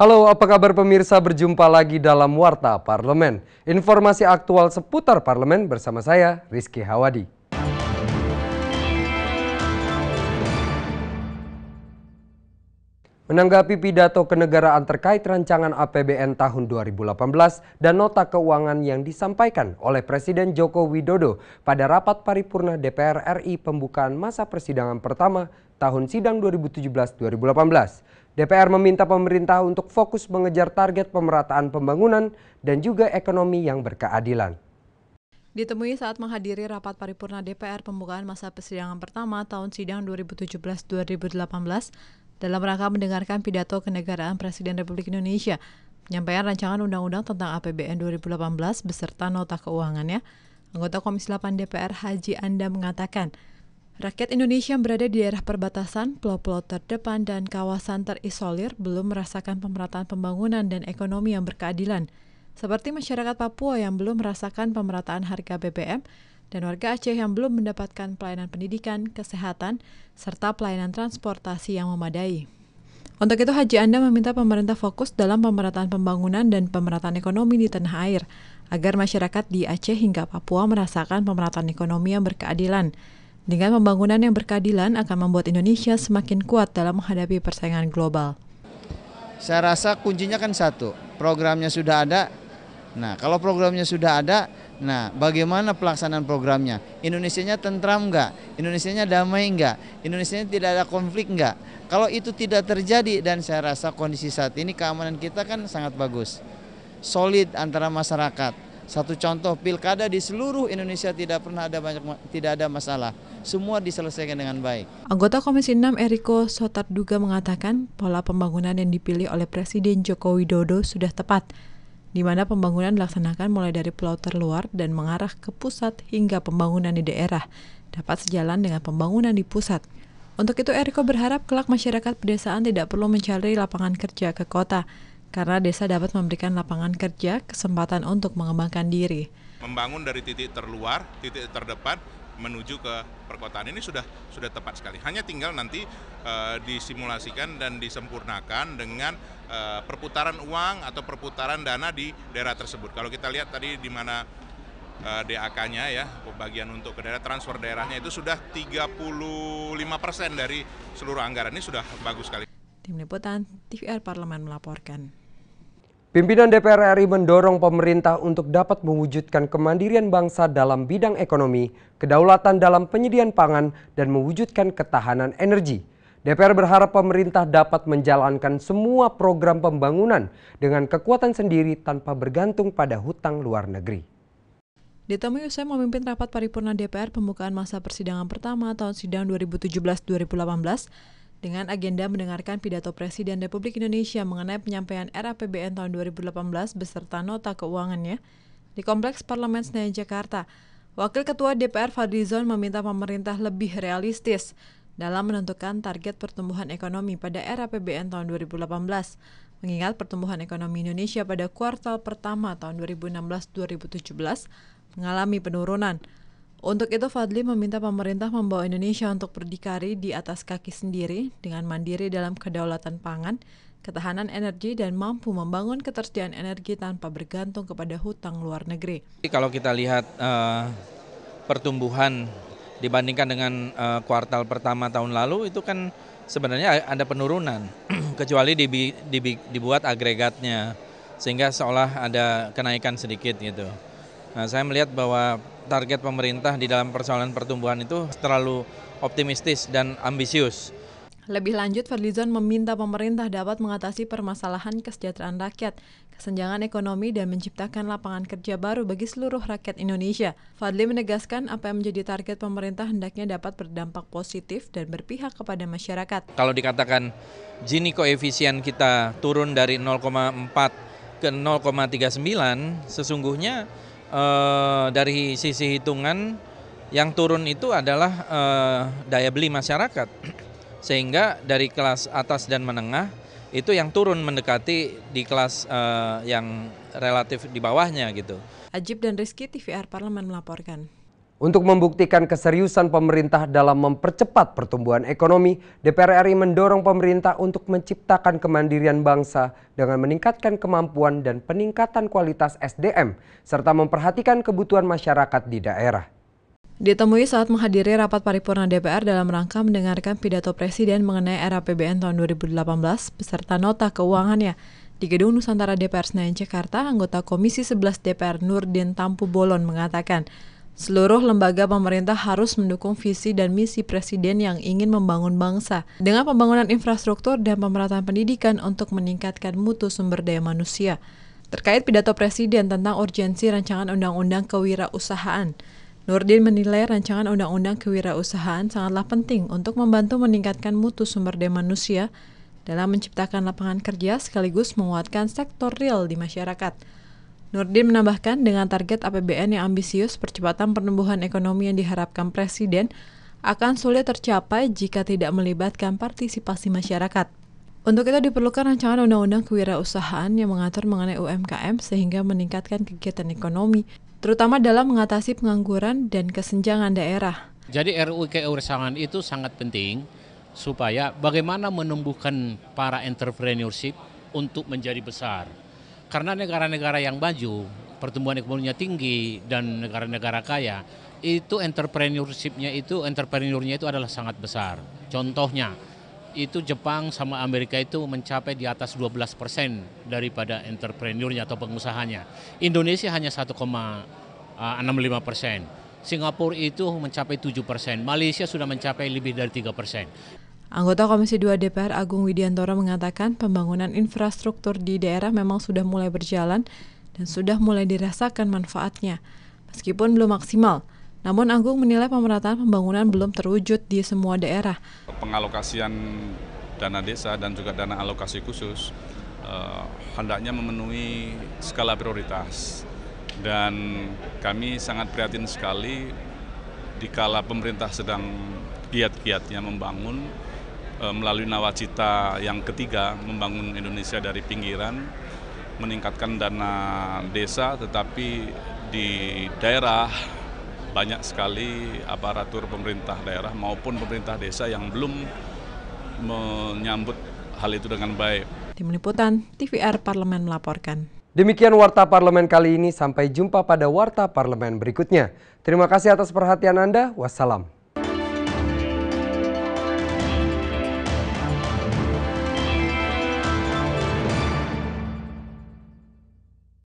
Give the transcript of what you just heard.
Halo, apa kabar pemirsa? Berjumpa lagi dalam Warta Parlemen. Informasi aktual seputar parlemen bersama saya, Rizky Hawadi. Menanggapi pidato kenegaraan terkait rancangan APBN tahun 2018 dan nota keuangan yang disampaikan oleh Presiden Joko Widodo pada rapat paripurna DPR RI pembukaan masa persidangan pertama tahun sidang 2017-2018. DPR meminta pemerintah untuk fokus mengejar target pemerataan pembangunan dan juga ekonomi yang berkeadilan. Ditemui saat menghadiri rapat paripurna DPR pembukaan masa persidangan pertama tahun sidang 2017-2018 dalam rangka mendengarkan pidato kenegaraan Presiden Republik Indonesia, penyampaian rancangan undang-undang tentang APBN 2018 beserta nota keuangannya, anggota Komisi 8 DPR Haji Anda mengatakan, Rakyat Indonesia yang berada di daerah perbatasan, pulau-pulau terdepan, dan kawasan terisolir belum merasakan pemerataan pembangunan dan ekonomi yang berkeadilan, seperti masyarakat Papua yang belum merasakan pemerataan harga BBM dan warga Aceh yang belum mendapatkan pelayanan pendidikan, kesehatan, serta pelayanan transportasi yang memadai. Untuk itu, Haji Anda meminta pemerintah fokus dalam pemerataan pembangunan dan pemerataan ekonomi di tanah air, agar masyarakat di Aceh hingga Papua merasakan pemerataan ekonomi yang berkeadilan, dengan pembangunan yang berkeadilan akan membuat Indonesia semakin kuat dalam menghadapi persaingan global. Saya rasa kuncinya kan satu, programnya sudah ada. Nah, kalau programnya sudah ada, nah bagaimana pelaksanaan programnya? Indonesianya tentram Indonesia Indonesianya damai Indonesia Indonesianya tidak ada konflik enggak? Kalau itu tidak terjadi dan saya rasa kondisi saat ini keamanan kita kan sangat bagus. Solid antara masyarakat. Satu contoh pilkada di seluruh Indonesia tidak pernah ada banyak tidak ada masalah semua diselesaikan dengan baik. Anggota Komisi 6 Eriko Sotarduga mengatakan pola pembangunan yang dipilih oleh Presiden Joko Widodo sudah tepat, di mana pembangunan dilaksanakan mulai dari pulau terluar dan mengarah ke pusat hingga pembangunan di daerah, dapat sejalan dengan pembangunan di pusat. Untuk itu Eriko berharap kelak masyarakat pedesaan tidak perlu mencari lapangan kerja ke kota, karena desa dapat memberikan lapangan kerja kesempatan untuk mengembangkan diri. Membangun dari titik terluar, titik terdepan, menuju ke perkotaan ini sudah sudah tepat sekali. Hanya tinggal nanti uh, disimulasikan dan disempurnakan dengan uh, perputaran uang atau perputaran dana di daerah tersebut. Kalau kita lihat tadi di mana uh, eh, DAK-nya ya, pembagian untuk ke daerah transfer daerahnya itu sudah 35% dari seluruh anggaran ini sudah bagus sekali. Tim Liputan TVR Parlemen melaporkan. Pimpinan DPR RI mendorong pemerintah untuk dapat mewujudkan kemandirian bangsa dalam bidang ekonomi, kedaulatan dalam penyediaan pangan, dan mewujudkan ketahanan energi. DPR berharap pemerintah dapat menjalankan semua program pembangunan dengan kekuatan sendiri tanpa bergantung pada hutang luar negeri. Ditemui usai memimpin rapat paripurna DPR pembukaan masa persidangan pertama tahun sidang 2017-2018, dengan agenda mendengarkan pidato Presiden Republik Indonesia mengenai penyampaian RAPBN tahun 2018 beserta nota keuangannya di Kompleks Parlemen Senayan Jakarta. Wakil Ketua DPR Fadlizon meminta pemerintah lebih realistis dalam menentukan target pertumbuhan ekonomi pada RAPBN tahun 2018, mengingat pertumbuhan ekonomi Indonesia pada kuartal pertama tahun 2016-2017 mengalami penurunan. Untuk itu, Fadli meminta pemerintah membawa Indonesia untuk berdikari di atas kaki sendiri dengan mandiri dalam kedaulatan pangan, ketahanan energi, dan mampu membangun ketersediaan energi tanpa bergantung kepada hutang luar negeri. Kalau kita lihat uh, pertumbuhan dibandingkan dengan uh, kuartal pertama tahun lalu, itu kan sebenarnya ada penurunan, kecuali dibi, dibi, dibuat agregatnya, sehingga seolah ada kenaikan sedikit gitu. Nah, saya melihat bahwa target pemerintah di dalam persoalan pertumbuhan itu terlalu optimistis dan ambisius. Lebih lanjut, Fadlizon meminta pemerintah dapat mengatasi permasalahan kesejahteraan rakyat, kesenjangan ekonomi, dan menciptakan lapangan kerja baru bagi seluruh rakyat Indonesia. Fadli menegaskan apa yang menjadi target pemerintah hendaknya dapat berdampak positif dan berpihak kepada masyarakat. Kalau dikatakan Gini koefisien kita turun dari 0,4 ke 0,39, sesungguhnya eh, dari sisi hitungan yang turun itu adalah eh, daya beli masyarakat. Sehingga dari kelas atas dan menengah itu yang turun mendekati di kelas eh, yang relatif di bawahnya gitu. Ajib dan Rizky TVR Parlemen melaporkan. Untuk membuktikan keseriusan pemerintah dalam mempercepat pertumbuhan ekonomi, DPR RI mendorong pemerintah untuk menciptakan kemandirian bangsa dengan meningkatkan kemampuan dan peningkatan kualitas SDM, serta memperhatikan kebutuhan masyarakat di daerah. Ditemui saat menghadiri rapat paripurna DPR dalam rangka mendengarkan pidato Presiden mengenai era PBN tahun 2018 beserta nota keuangannya. Di Gedung Nusantara DPR Senayan Jakarta, anggota Komisi 11 DPR Nurdin Tampu Bolon mengatakan, Seluruh lembaga pemerintah harus mendukung visi dan misi presiden yang ingin membangun bangsa dengan pembangunan infrastruktur dan pemerataan pendidikan untuk meningkatkan mutu sumber daya manusia. Terkait pidato presiden tentang urgensi rancangan undang-undang kewirausahaan, Nurdin menilai rancangan undang-undang kewirausahaan sangatlah penting untuk membantu meningkatkan mutu sumber daya manusia dalam menciptakan lapangan kerja sekaligus menguatkan sektor real di masyarakat. Nurdin menambahkan dengan target APBN yang ambisius, percepatan pertumbuhan ekonomi yang diharapkan Presiden akan sulit tercapai jika tidak melibatkan partisipasi masyarakat. Untuk itu diperlukan rancangan undang-undang kewirausahaan yang mengatur mengenai UMKM sehingga meningkatkan kegiatan ekonomi, terutama dalam mengatasi pengangguran dan kesenjangan daerah. Jadi RUU kewirausahaan itu sangat penting supaya bagaimana menumbuhkan para entrepreneurship untuk menjadi besar karena negara-negara yang maju, pertumbuhan ekonominya tinggi dan negara-negara kaya, itu entrepreneurshipnya itu entrepreneurnya itu adalah sangat besar. Contohnya itu Jepang sama Amerika itu mencapai di atas 12 persen daripada entrepreneurnya atau pengusahanya. Indonesia hanya 1,65 persen. Singapura itu mencapai 7 persen, Malaysia sudah mencapai lebih dari 3 persen. Anggota Komisi 2 DPR Agung Widiantoro mengatakan pembangunan infrastruktur di daerah memang sudah mulai berjalan dan sudah mulai dirasakan manfaatnya, meskipun belum maksimal. Namun Agung menilai pemerataan pembangunan belum terwujud di semua daerah. Pengalokasian dana desa dan juga dana alokasi khusus eh, hendaknya memenuhi skala prioritas. Dan kami sangat prihatin sekali dikala pemerintah sedang giat-giatnya membangun Eh, melalui nawacita yang ketiga membangun Indonesia dari pinggiran, meningkatkan dana desa, tetapi di daerah banyak sekali aparatur pemerintah daerah maupun pemerintah desa yang belum menyambut hal itu dengan baik. Tim Liputan, TVR Parlemen melaporkan. Demikian Warta Parlemen kali ini, sampai jumpa pada Warta Parlemen berikutnya. Terima kasih atas perhatian Anda, wassalam.